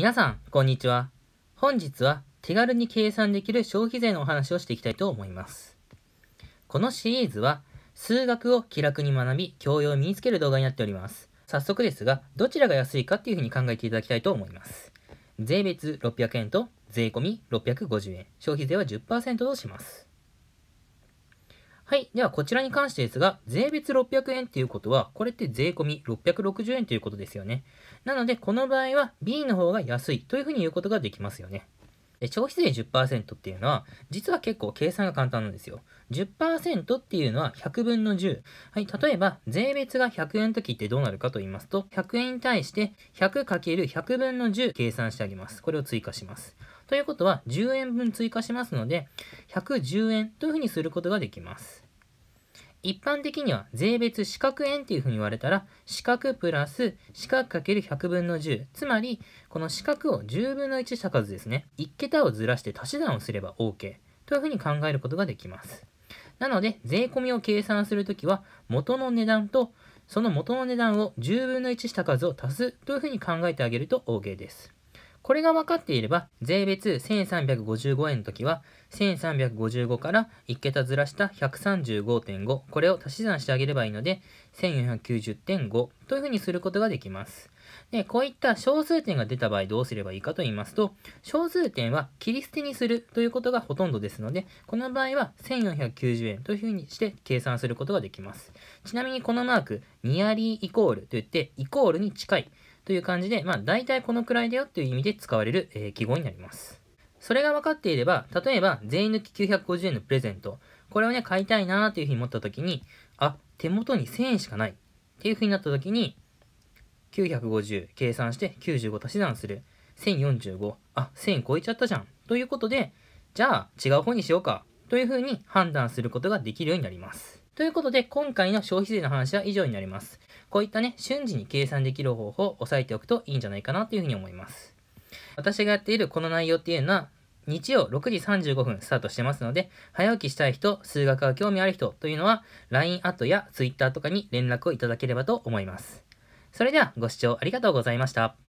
皆さん、こんにちは。本日は手軽に計算できる消費税のお話をしていきたいと思います。このシリーズは、数学を気楽に学び、教養を身につける動画になっております。早速ですが、どちらが安いかっていうふうに考えていただきたいと思います。税別600円と税込み650円、消費税は10%とします。はい。では、こちらに関してですが、税別600円っていうことは、これって税込み660円ということですよね。なので、この場合は B の方が安いというふうに言うことができますよね。で消費税10%っていうのは、実は結構計算が簡単なんですよ。10%っていうのは100分の10。はい、例えば、税別が100円の時ってどうなるかと言いますと、100円に対して 100×100 分の10計算してあげます。これを追加します。ということは、10円分追加しますので、110円というふうにすることができます。一般的には税別四角円っていうふうに言われたら、四角プラス四角かける100分の10。つまり、この四角を10分の1した数ですね。1桁をずらして足し算をすれば OK。というふうに考えることができます。なので、税込みを計算するときは、元の値段と、その元の値段を10分の1した数を足すというふうに考えてあげると OK です。これが分かっていれば、税別1355円の時は、1355から1桁ずらした135.5、これを足し算してあげればいいので、1490.5というふうにすることができます。で、こういった小数点が出た場合どうすればいいかと言いますと、小数点は切り捨てにするということがほとんどですので、この場合は1490円というふうにして計算することができます。ちなみにこのマーク、ニアリーイコールといって、イコールに近い。という感じで、まあ、大体このくらいだよという意味で使われる、えー、記号になります。それが分かっていれば、例えば、税抜き950円のプレゼント、これをね、買いたいなというふうに思った時に、あ、手元に1000円しかないっていうふうになった時に、950計算して95足し算する。1045。あ、1000超えちゃったじゃん。ということで、じゃあ違う方にしようか。というふうに判断することができるようになります。ということで、今回の消費税の話は以上になります。こういったね、瞬時に計算できる方法を押さえておくといいんじゃないかなというふうに思います。私がやっているこの内容っていうのは、日曜6時35分スタートしてますので、早起きしたい人、数学が興味ある人というのは、LINE アットや Twitter とかに連絡をいただければと思います。それではご視聴ありがとうございました。